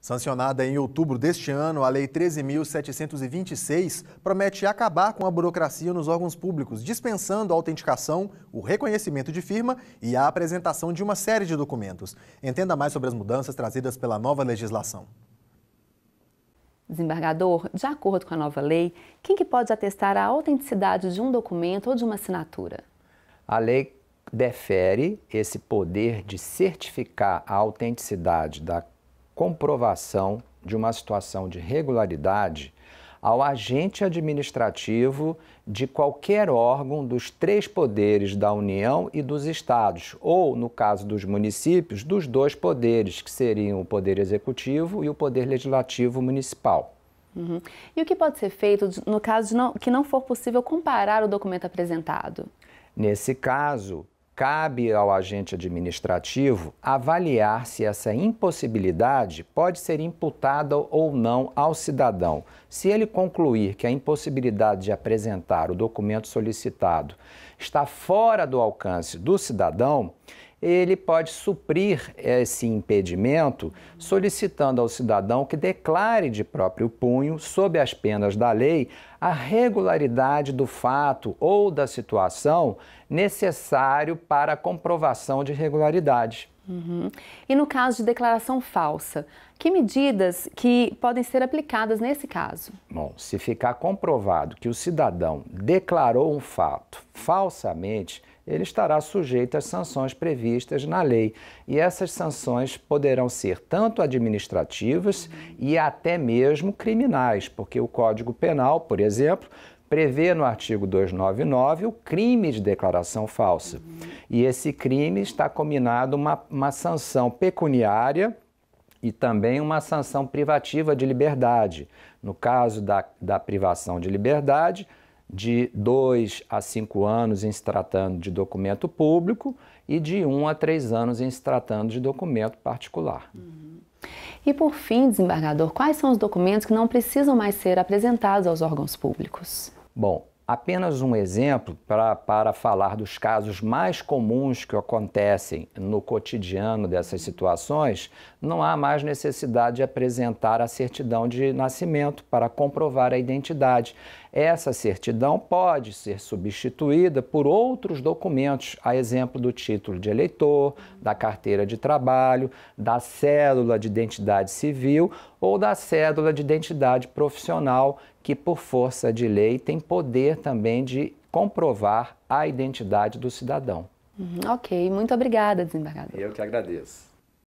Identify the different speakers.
Speaker 1: Sancionada em outubro deste ano, a Lei 13.726 promete acabar com a burocracia nos órgãos públicos, dispensando a autenticação, o reconhecimento de firma e a apresentação de uma série de documentos. Entenda mais sobre as mudanças trazidas pela nova legislação.
Speaker 2: Desembargador, de acordo com a nova lei, quem que pode atestar a autenticidade de um documento ou de uma assinatura?
Speaker 1: A lei defere esse poder de certificar a autenticidade da comprovação de uma situação de regularidade ao agente administrativo de qualquer órgão dos três poderes da União e dos estados, ou, no caso dos municípios, dos dois poderes, que seriam o Poder Executivo e o Poder Legislativo Municipal.
Speaker 2: Uhum. E o que pode ser feito no caso não, que não for possível comparar o documento apresentado?
Speaker 1: Nesse caso, cabe ao agente administrativo avaliar se essa impossibilidade pode ser imputada ou não ao cidadão. Se ele concluir que a impossibilidade de apresentar o documento solicitado está fora do alcance do cidadão, ele pode suprir esse impedimento solicitando ao cidadão que declare de próprio punho, sob as penas da lei, a regularidade do fato ou da situação necessário para a comprovação de regularidade. Uhum.
Speaker 2: E no caso de declaração falsa, que medidas que podem ser aplicadas nesse caso?
Speaker 1: Bom, se ficar comprovado que o cidadão declarou um fato falsamente, ele estará sujeito às sanções previstas na lei. E essas sanções poderão ser tanto administrativas e até mesmo criminais, porque o Código Penal, por exemplo, prevê no artigo 299 o crime de declaração falsa. E esse crime está combinado uma, uma sanção pecuniária e também uma sanção privativa de liberdade. No caso da, da privação de liberdade, de 2 a 5 anos em se tratando de documento público e de 1 um a 3 anos em se tratando de documento particular. Uhum.
Speaker 2: E por fim, desembargador, quais são os documentos que não precisam mais ser apresentados aos órgãos públicos?
Speaker 1: Bom, apenas um exemplo pra, para falar dos casos mais comuns que acontecem no cotidiano dessas situações, não há mais necessidade de apresentar a certidão de nascimento para comprovar a identidade. Essa certidão pode ser substituída por outros documentos, a exemplo do título de eleitor, da carteira de trabalho, da cédula de identidade civil ou da cédula de identidade profissional, que por força de lei tem poder também de comprovar a identidade do cidadão.
Speaker 2: Uhum, ok, muito obrigada, desembargador.
Speaker 1: Eu que agradeço.